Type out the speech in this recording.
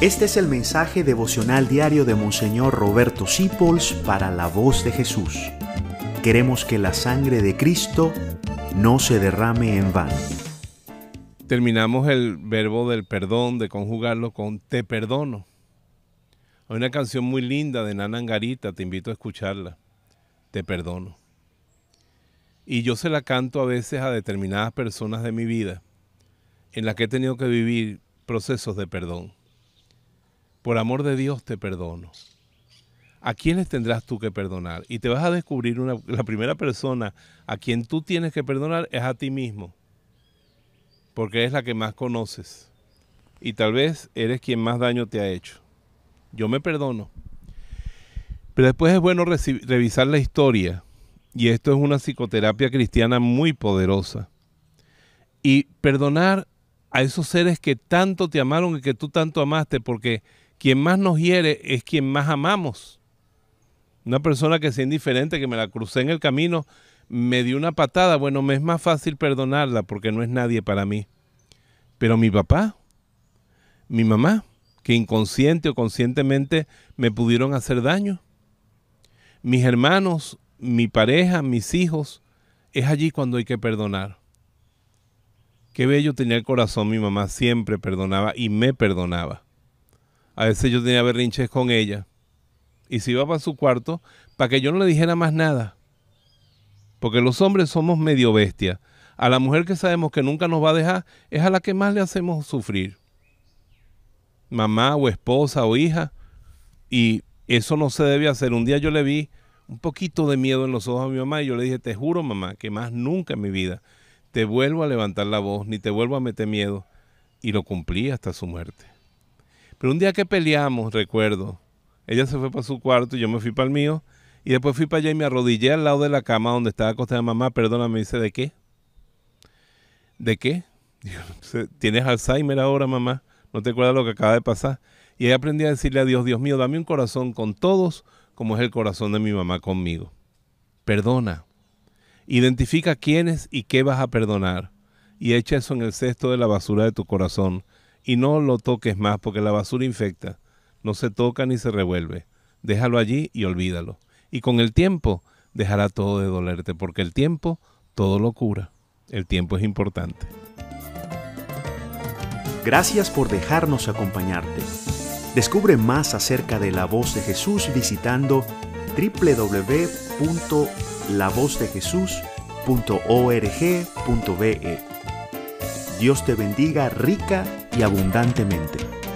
Este es el mensaje devocional diario de Monseñor Roberto Sipols para la voz de Jesús. Queremos que la sangre de Cristo no se derrame en vano. Terminamos el verbo del perdón, de conjugarlo con te perdono. Hay una canción muy linda de Nana Angarita, te invito a escucharla. Te perdono. Y yo se la canto a veces a determinadas personas de mi vida en las que he tenido que vivir procesos de perdón por amor de Dios te perdono. ¿A quiénes tendrás tú que perdonar? Y te vas a descubrir una, la primera persona a quien tú tienes que perdonar es a ti mismo, porque es la que más conoces. Y tal vez eres quien más daño te ha hecho. Yo me perdono. Pero después es bueno revisar la historia. Y esto es una psicoterapia cristiana muy poderosa. Y perdonar a esos seres que tanto te amaron y que tú tanto amaste, porque quien más nos hiere es quien más amamos. Una persona que sea indiferente, que me la crucé en el camino, me dio una patada, bueno, me es más fácil perdonarla porque no es nadie para mí. Pero mi papá, mi mamá, que inconsciente o conscientemente me pudieron hacer daño, mis hermanos, mi pareja, mis hijos, es allí cuando hay que perdonar. Qué bello tenía el corazón mi mamá, siempre perdonaba y me perdonaba. A veces yo tenía berrinches con ella. Y se iba para su cuarto para que yo no le dijera más nada. Porque los hombres somos medio bestias. A la mujer que sabemos que nunca nos va a dejar es a la que más le hacemos sufrir. Mamá o esposa o hija. Y eso no se debe hacer. Un día yo le vi un poquito de miedo en los ojos a mi mamá y yo le dije, te juro mamá, que más nunca en mi vida te vuelvo a levantar la voz, ni te vuelvo a meter miedo. Y lo cumplí hasta su muerte. Pero un día que peleamos, recuerdo, ella se fue para su cuarto y yo me fui para el mío. Y después fui para allá y me arrodillé al lado de la cama donde estaba acostada mamá. Perdóname, me dice, ¿de qué? ¿De qué? ¿Tienes Alzheimer ahora, mamá? ¿No te acuerdas lo que acaba de pasar? Y ahí aprendí a decirle a Dios, Dios mío, dame un corazón con todos como es el corazón de mi mamá conmigo. Perdona. Identifica quiénes y qué vas a perdonar. Y echa eso en el cesto de la basura de tu corazón y no lo toques más porque la basura infecta. No se toca ni se revuelve. Déjalo allí y olvídalo. Y con el tiempo dejará todo de dolerte porque el tiempo todo lo cura. El tiempo es importante. Gracias por dejarnos acompañarte. Descubre más acerca de la voz de Jesús visitando www.lavozdejesús.org.be. Dios te bendiga rica y abundantemente.